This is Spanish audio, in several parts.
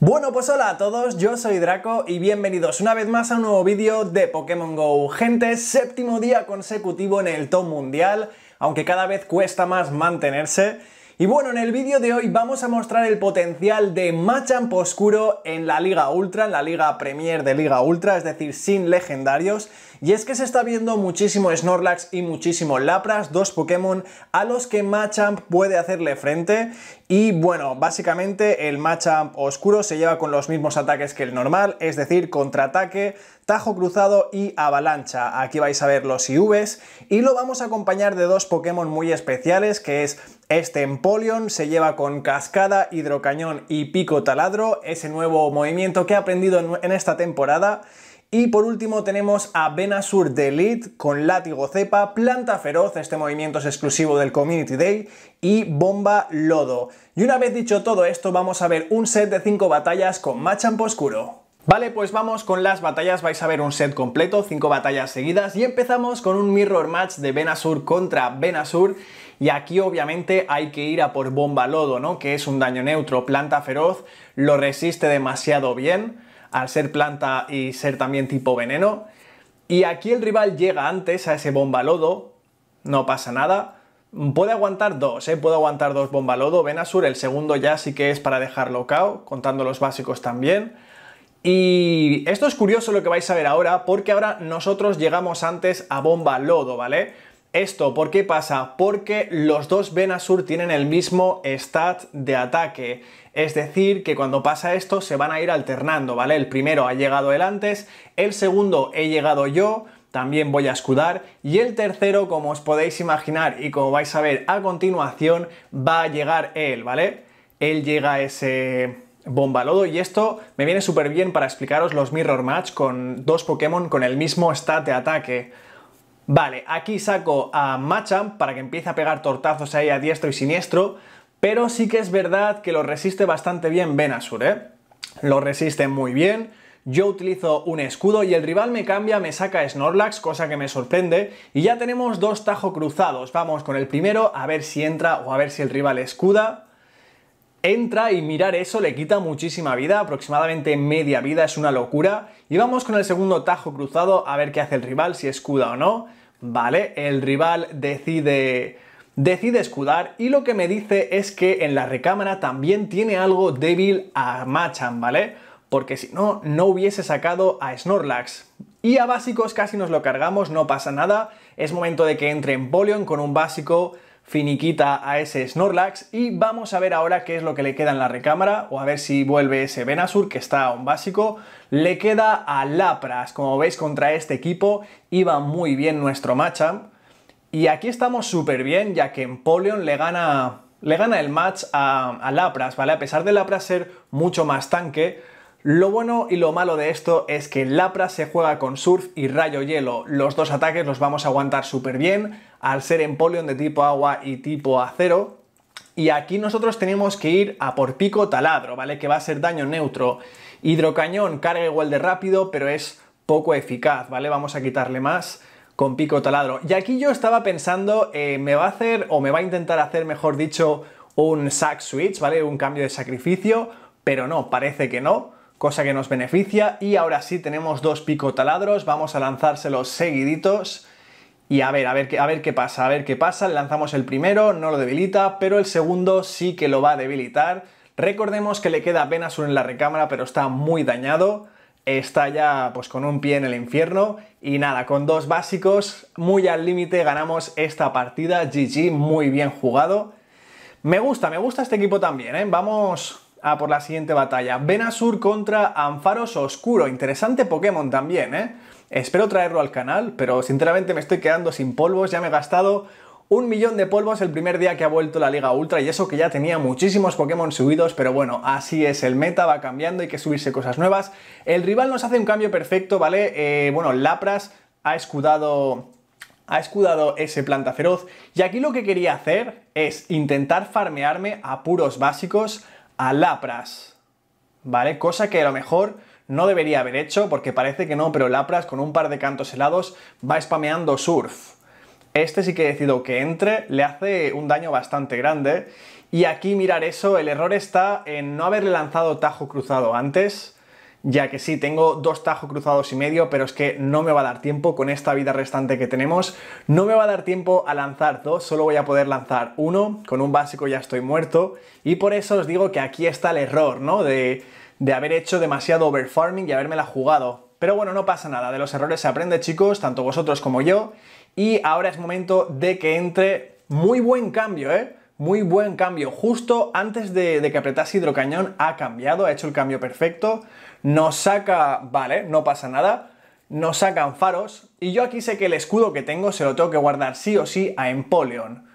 Bueno, pues hola a todos, yo soy Draco y bienvenidos una vez más a un nuevo vídeo de Pokémon GO. Gente, séptimo día consecutivo en el top mundial, aunque cada vez cuesta más mantenerse. Y bueno, en el vídeo de hoy vamos a mostrar el potencial de Machamp Oscuro en la Liga Ultra, en la Liga Premier de Liga Ultra, es decir, sin legendarios. Y es que se está viendo muchísimo Snorlax y muchísimo Lapras, dos Pokémon a los que Machamp puede hacerle frente. Y bueno, básicamente el Machamp oscuro se lleva con los mismos ataques que el normal, es decir, contraataque, tajo cruzado y avalancha. Aquí vais a ver los IVs y lo vamos a acompañar de dos Pokémon muy especiales que es este Empoleon, se lleva con cascada, hidrocañón y pico taladro, ese nuevo movimiento que ha aprendido en esta temporada y por último tenemos a Benasur de Elite con Látigo Cepa, Planta Feroz, este movimiento es exclusivo del Community Day, y Bomba Lodo. Y una vez dicho todo esto, vamos a ver un set de 5 batallas con Machamp Oscuro. Vale, pues vamos con las batallas, vais a ver un set completo, 5 batallas seguidas y empezamos con un mirror match de Benasur contra Benasur y aquí obviamente hay que ir a por Bomba Lodo, ¿no? Que es un daño neutro, planta feroz, lo resiste demasiado bien, al ser planta y ser también tipo veneno. Y aquí el rival llega antes a ese bomba-lodo, no pasa nada. Puede aguantar dos, ¿eh? puede aguantar dos bomba-lodo, bombalodo. Venasur, el segundo ya sí que es para dejarlo cao, contando los básicos también. Y esto es curioso lo que vais a ver ahora, porque ahora nosotros llegamos antes a bomba lodo, ¿vale? ¿Esto por qué pasa? Porque los dos Venasur tienen el mismo stat de ataque. Es decir, que cuando pasa esto se van a ir alternando, ¿vale? El primero ha llegado él antes, el segundo he llegado yo, también voy a escudar. Y el tercero, como os podéis imaginar y como vais a ver a continuación, va a llegar él, ¿vale? Él llega a ese bomba lodo y esto me viene súper bien para explicaros los mirror match con dos Pokémon con el mismo stat de ataque. Vale, aquí saco a Machamp para que empiece a pegar tortazos ahí a diestro y siniestro, pero sí que es verdad que lo resiste bastante bien Benasur, ¿eh? Lo resiste muy bien, yo utilizo un escudo y el rival me cambia, me saca Snorlax, cosa que me sorprende, y ya tenemos dos tajo cruzados. Vamos con el primero, a ver si entra o a ver si el rival escuda. Entra y mirar eso le quita muchísima vida, aproximadamente media vida, es una locura. Y vamos con el segundo tajo cruzado a ver qué hace el rival, si escuda o no. ¿vale? El rival decide decide escudar y lo que me dice es que en la recámara también tiene algo débil a Machan, ¿vale? Porque si no, no hubiese sacado a Snorlax. Y a básicos casi nos lo cargamos, no pasa nada. Es momento de que entre en Polion con un básico finiquita a ese Snorlax y vamos a ver ahora qué es lo que le queda en la recámara o a ver si vuelve ese Venasur que está a un básico. Le queda a Lapras, como veis contra este equipo iba muy bien nuestro matchup y aquí estamos súper bien ya que Empoleon le gana, le gana el match a, a Lapras, ¿vale? A pesar de Lapras ser mucho más tanque, lo bueno y lo malo de esto es que Lapras se juega con Surf y Rayo Hielo. Los dos ataques los vamos a aguantar súper bien, al ser Empoleon de tipo agua y tipo acero. Y aquí nosotros tenemos que ir a por pico taladro, ¿vale? Que va a ser daño neutro. Hidrocañón carga igual de rápido, pero es poco eficaz, ¿vale? Vamos a quitarle más con pico taladro. Y aquí yo estaba pensando, eh, me va a hacer, o me va a intentar hacer, mejor dicho, un sack switch, ¿vale? Un cambio de sacrificio, pero no, parece que no cosa que nos beneficia. Y ahora sí tenemos dos pico taladros, vamos a lanzárselos seguiditos. Y a ver, a ver, a ver qué pasa, a ver qué pasa. Lanzamos el primero, no lo debilita, pero el segundo sí que lo va a debilitar. Recordemos que le queda apenas uno en la recámara, pero está muy dañado. Está ya pues con un pie en el infierno. Y nada, con dos básicos, muy al límite, ganamos esta partida. GG, muy bien jugado. Me gusta, me gusta este equipo también, ¿eh? Vamos, a ah, por la siguiente batalla. Venasur contra Ampharos Oscuro. Interesante Pokémon también, ¿eh? Espero traerlo al canal, pero sinceramente me estoy quedando sin polvos. Ya me he gastado un millón de polvos el primer día que ha vuelto la Liga Ultra y eso que ya tenía muchísimos Pokémon subidos, pero bueno, así es, el meta va cambiando, hay que subirse cosas nuevas. El rival nos hace un cambio perfecto, ¿vale? Eh, bueno, Lapras ha escudado ha escudado ese planta feroz y aquí lo que quería hacer es intentar farmearme a puros básicos a Lapras, ¿vale? Cosa que a lo mejor no debería haber hecho porque parece que no, pero Lapras con un par de cantos helados va spameando surf. Este sí que he decidido que entre, le hace un daño bastante grande. Y aquí mirar eso, el error está en no haberle lanzado tajo cruzado antes ya que sí, tengo dos tajos cruzados y medio, pero es que no me va a dar tiempo con esta vida restante que tenemos. No me va a dar tiempo a lanzar dos, solo voy a poder lanzar uno, con un básico ya estoy muerto, y por eso os digo que aquí está el error, ¿no? De, haber hecho demasiado overfarming y la jugado. Pero bueno, no pasa nada, de los errores se aprende chicos, tanto vosotros como yo, y ahora es momento de que entre muy buen cambio, ¿eh? Muy buen cambio, justo antes de, de que apretase hidrocañón ha cambiado, ha hecho el cambio perfecto, nos saca, vale, no pasa nada, nos saca faros y yo aquí sé que el escudo que tengo se lo tengo que guardar sí o sí a Empoleon.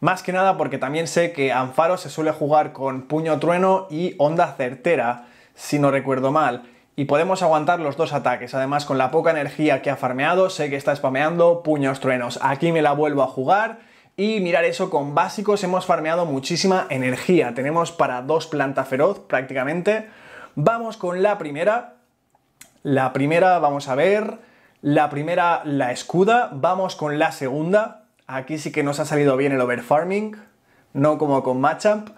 Más que nada porque también sé que Anfaros se suele jugar con Puño Trueno y Onda Certera, si no recuerdo mal. Y podemos aguantar los dos ataques. Además, con la poca energía que ha farmeado, sé que está spameando Puños Truenos. Aquí me la vuelvo a jugar. Y mirar eso, con básicos hemos farmeado muchísima energía. Tenemos para dos planta feroz prácticamente. Vamos con la primera. La primera, vamos a ver. La primera, la escuda. Vamos con la segunda. Aquí sí que nos ha salido bien el overfarming. No como con Machamp.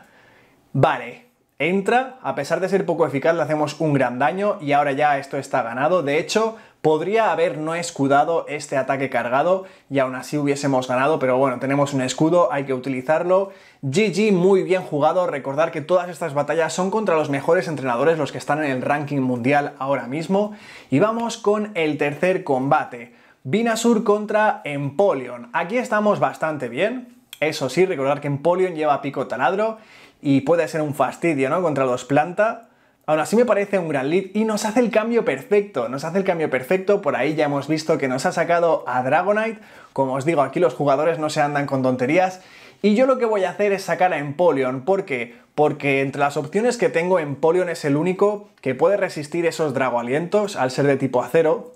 Vale, entra. A pesar de ser poco eficaz, le hacemos un gran daño. Y ahora ya esto está ganado. De hecho, Podría haber no escudado este ataque cargado y aún así hubiésemos ganado, pero bueno, tenemos un escudo, hay que utilizarlo. GG, muy bien jugado. Recordar que todas estas batallas son contra los mejores entrenadores, los que están en el ranking mundial ahora mismo. Y vamos con el tercer combate. Binasur contra Empoleon. Aquí estamos bastante bien. Eso sí, recordar que Empoleon lleva pico taladro y puede ser un fastidio, ¿no? Contra los planta. Aún así me parece un gran lead y nos hace el cambio perfecto, nos hace el cambio perfecto, por ahí ya hemos visto que nos ha sacado a Dragonite, como os digo, aquí los jugadores no se andan con tonterías, y yo lo que voy a hacer es sacar a Empoleon, ¿por qué? Porque entre las opciones que tengo, Empoleon es el único que puede resistir esos Dragoalientos, al ser de tipo acero,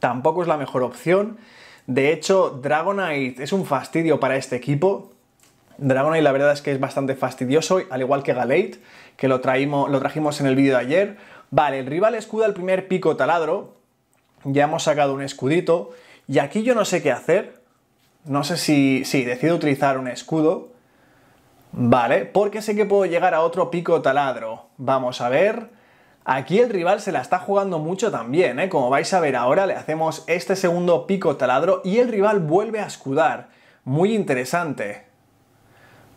tampoco es la mejor opción, de hecho, Dragonite es un fastidio para este equipo, Dragonite la verdad es que es bastante fastidioso, al igual que Galate, que lo, lo trajimos en el vídeo de ayer. Vale, el rival escuda el primer pico taladro, ya hemos sacado un escudito, y aquí yo no sé qué hacer, no sé si... sí, decido utilizar un escudo, Vale, porque sé que puedo llegar a otro pico taladro. Vamos a ver. Aquí el rival se la está jugando mucho también, ¿eh? Como vais a ver ahora, le hacemos este segundo pico taladro y el rival vuelve a escudar. Muy interesante.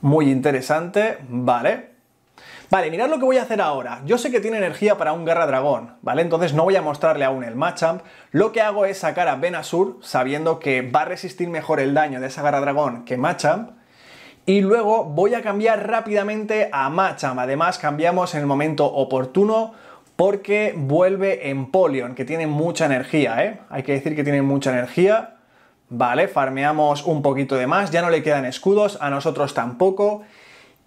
Muy interesante, vale. Vale, mirad lo que voy a hacer ahora. Yo sé que tiene energía para un Garra Dragón, ¿vale? Entonces no voy a mostrarle aún el Machamp. Lo que hago es sacar a Benasur, sabiendo que va a resistir mejor el daño de esa Garra Dragón que Machamp. Y luego voy a cambiar rápidamente a Machamp. Además, cambiamos en el momento oportuno porque vuelve Empoleon, que tiene mucha energía, ¿eh? Hay que decir que tiene mucha energía. Vale, farmeamos un poquito de más, ya no le quedan escudos, a nosotros tampoco.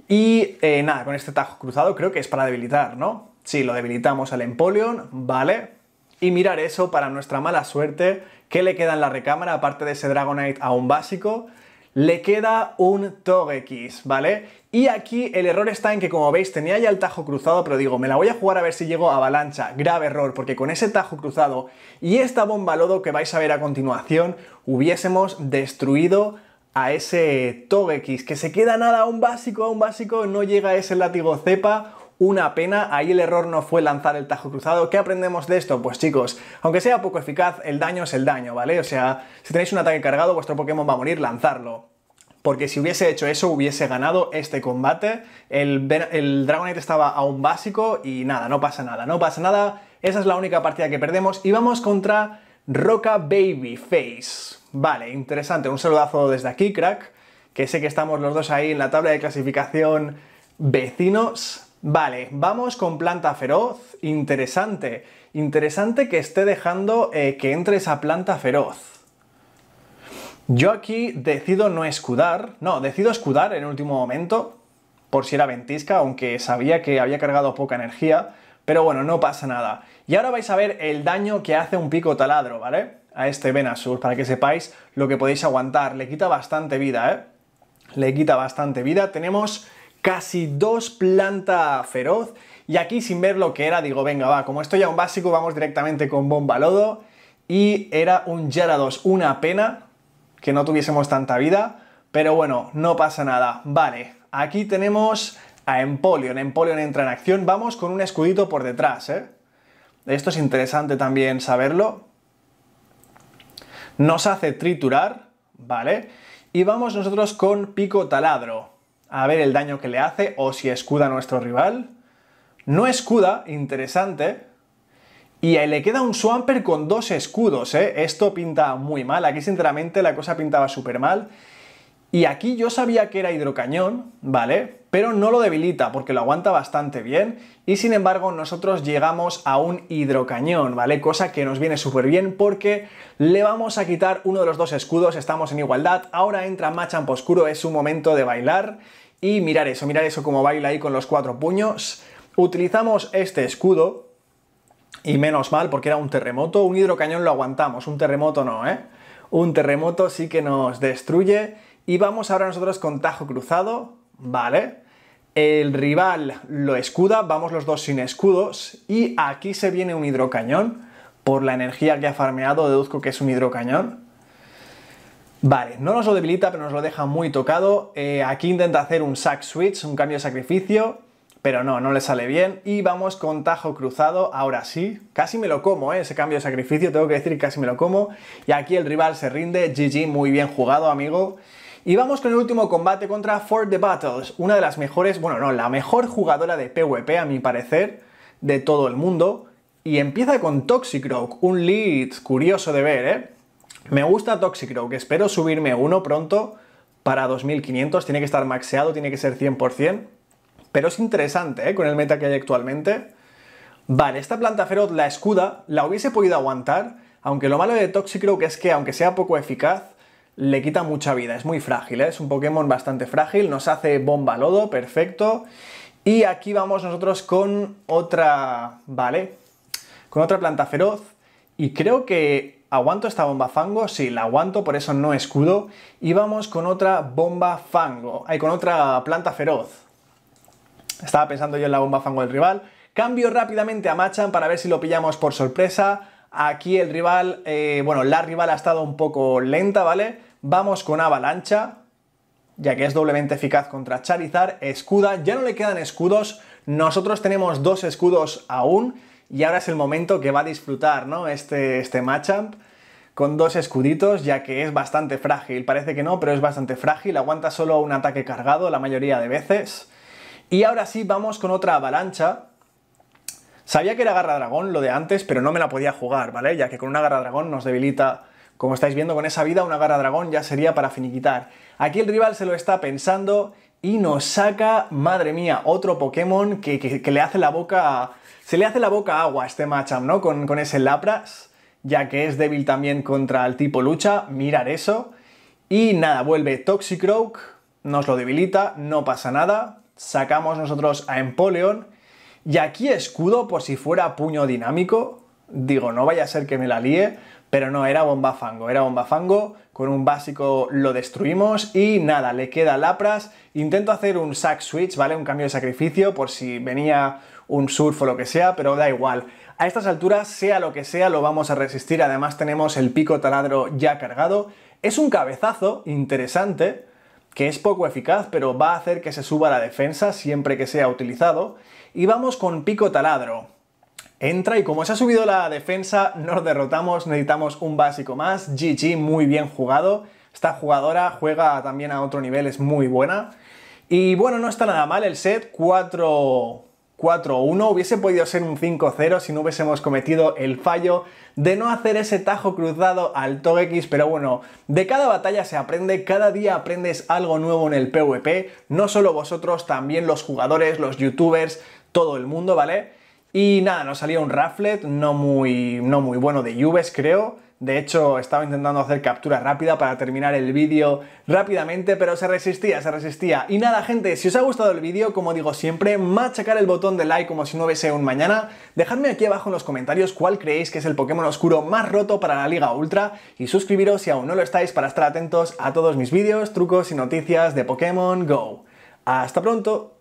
Y eh, nada, con este tajo cruzado creo que es para debilitar, ¿no? Sí, lo debilitamos al Empoleon, vale. Y mirar eso para nuestra mala suerte, ¿qué le queda en la recámara aparte de ese Dragonite aún básico? le queda un TOGX, ¿vale? Y aquí el error está en que como veis tenía ya el tajo cruzado, pero digo, me la voy a jugar a ver si llego a avalancha. Grave error, porque con ese tajo cruzado y esta bomba lodo que vais a ver a continuación, hubiésemos destruido a ese TOGX, que se queda nada, un básico, a un básico, no llega ese látigo cepa, una pena, ahí el error no fue lanzar el tajo cruzado. ¿Qué aprendemos de esto? Pues chicos, aunque sea poco eficaz, el daño es el daño, ¿vale? O sea, si tenéis un ataque cargado, vuestro Pokémon va a morir, lanzarlo porque si hubiese hecho eso hubiese ganado este combate. El, Dragonite estaba a un básico y nada, no pasa nada, no pasa nada. Esa es la única partida que perdemos y vamos contra Roca face Vale, interesante, un saludazo desde aquí, crack, que sé que estamos los dos ahí en la tabla de clasificación vecinos, Vale, vamos con planta feroz. Interesante. Interesante que esté dejando eh, que entre esa planta feroz. Yo aquí decido no escudar. No, decido escudar en último momento, por si era ventisca, aunque sabía que había cargado poca energía. Pero bueno, no pasa nada. Y ahora vais a ver el daño que hace un pico taladro, ¿vale? A este Venasur, para que sepáis lo que podéis aguantar. Le quita bastante vida, ¿eh? Le quita bastante vida. Tenemos casi dos planta feroz. Y aquí sin ver lo que era, digo, venga, va, como estoy es un básico, vamos directamente con bomba lodo. Y era un Gyarados, una pena que no tuviésemos tanta vida. Pero bueno, no pasa nada. Vale, aquí tenemos a Empoleon. Empoleon entra en acción. Vamos con un escudito por detrás, ¿eh? Esto es interesante también saberlo. Nos hace triturar, ¿vale? Y vamos nosotros con pico taladro a ver el daño que le hace o si escuda a nuestro rival. No escuda, interesante. Y ahí le queda un Swamper con dos escudos, ¿eh? Esto pinta muy mal. Aquí, sinceramente, la cosa pintaba súper mal. Y aquí yo sabía que era hidrocañón, ¿vale? Pero no lo debilita porque lo aguanta bastante bien y sin embargo nosotros llegamos a un hidrocañón, ¿vale? Cosa que nos viene súper bien porque le vamos a quitar uno de los dos escudos, estamos en igualdad, ahora entra Machamp Oscuro, es un momento de bailar y mirar eso, mirar eso como baila ahí con los cuatro puños. Utilizamos este escudo y menos mal porque era un terremoto, un hidrocañón lo aguantamos, un terremoto no, ¿eh? Un terremoto sí que nos destruye y vamos ahora nosotros con tajo cruzado, ¿vale? El rival lo escuda, vamos los dos sin escudos, y aquí se viene un hidrocañón. Por la energía que ha farmeado, deduzco que es un hidrocañón. Vale, no nos lo debilita, pero nos lo deja muy tocado. Eh, aquí intenta hacer un sack switch, un cambio de sacrificio, pero no, no le sale bien. Y vamos con tajo cruzado, ahora sí. Casi me lo como, ¿eh? ese cambio de sacrificio, tengo que decir que casi me lo como. Y aquí el rival se rinde, GG, muy bien jugado, amigo. Y vamos con el último combate contra Ford the Battles, una de las mejores, bueno, no, la mejor jugadora de PvP a mi parecer de todo el mundo. Y empieza con Toxicroak, un lead curioso de ver, ¿eh? Me gusta Toxicroak, espero subirme uno pronto para 2500, tiene que estar maxeado, tiene que ser 100%, pero es interesante, ¿eh? Con el meta que hay actualmente. Vale, esta planta feroz, la escuda, la hubiese podido aguantar, aunque lo malo de Toxicroak es que, aunque sea poco eficaz, le quita mucha vida, es muy frágil, ¿eh? es un Pokémon bastante frágil, nos hace bomba lodo, perfecto. Y aquí vamos nosotros con otra, vale, con otra planta feroz. Y creo que aguanto esta bomba fango, sí, la aguanto, por eso no escudo. Y vamos con otra bomba fango, hay con otra planta feroz. Estaba pensando yo en la bomba fango del rival. Cambio rápidamente a Machan para ver si lo pillamos por sorpresa. Aquí el rival, eh, bueno, la rival ha estado un poco lenta, ¿vale? Vamos con Avalancha, ya que es doblemente eficaz contra Charizard. Escuda, ya no le quedan escudos. Nosotros tenemos dos escudos aún y ahora es el momento que va a disfrutar ¿no? este, este matchup con dos escuditos, ya que es bastante frágil. Parece que no, pero es bastante frágil. Aguanta solo un ataque cargado la mayoría de veces. Y ahora sí, vamos con otra avalancha. Sabía que era garra dragón lo de antes, pero no me la podía jugar, ¿vale? Ya que con una garra dragón nos debilita como estáis viendo, con esa vida una garra dragón ya sería para finiquitar. Aquí el rival se lo está pensando y nos saca, madre mía, otro Pokémon que, le hace la boca... Se le hace la boca agua a este Machamp, ¿no? Con, con ese Lapras, ya que es débil también contra el tipo lucha, mirar eso. Y nada, vuelve Toxicroak, nos lo debilita, no pasa nada. Sacamos nosotros a Empoleon. Y aquí escudo por si fuera puño dinámico, digo, no vaya a ser que me la líe, pero no, era bomba fango, era bomba fango, con un básico lo destruimos y nada, le queda Lapras, intento hacer un sack switch, ¿vale? Un cambio de sacrificio por si venía un surf o lo que sea, pero da igual. A estas alturas, sea lo que sea, lo vamos a resistir, además tenemos el pico taladro ya cargado, es un cabezazo interesante, que es poco eficaz, pero va a hacer que se suba la defensa siempre que sea utilizado, y vamos con pico taladro entra y como se ha subido la defensa, nos derrotamos, necesitamos un básico más. GG, muy bien jugado. Esta jugadora juega también a otro nivel, es muy buena. Y bueno, no está nada mal el set, 4... 4-1, hubiese podido ser un 5-0 si no hubiésemos cometido el fallo de no hacer ese tajo cruzado al X, pero bueno, de cada batalla se aprende, cada día aprendes algo nuevo en el PvP, no solo vosotros, también los jugadores, los youtubers, todo el mundo, ¿vale? Y nada, nos salía un Rafflet no muy, no muy bueno de lluvias, creo. De hecho, estaba intentando hacer captura rápida para terminar el vídeo rápidamente, pero se resistía, se resistía. Y nada, gente, si os ha gustado el vídeo, como digo siempre, machacar el botón de like como si no hubiese un mañana. Dejadme aquí abajo en los comentarios cuál creéis que es el Pokémon oscuro más roto para la Liga Ultra y suscribiros si aún no lo estáis para estar atentos a todos mis vídeos, trucos y noticias de Pokémon GO. ¡Hasta pronto!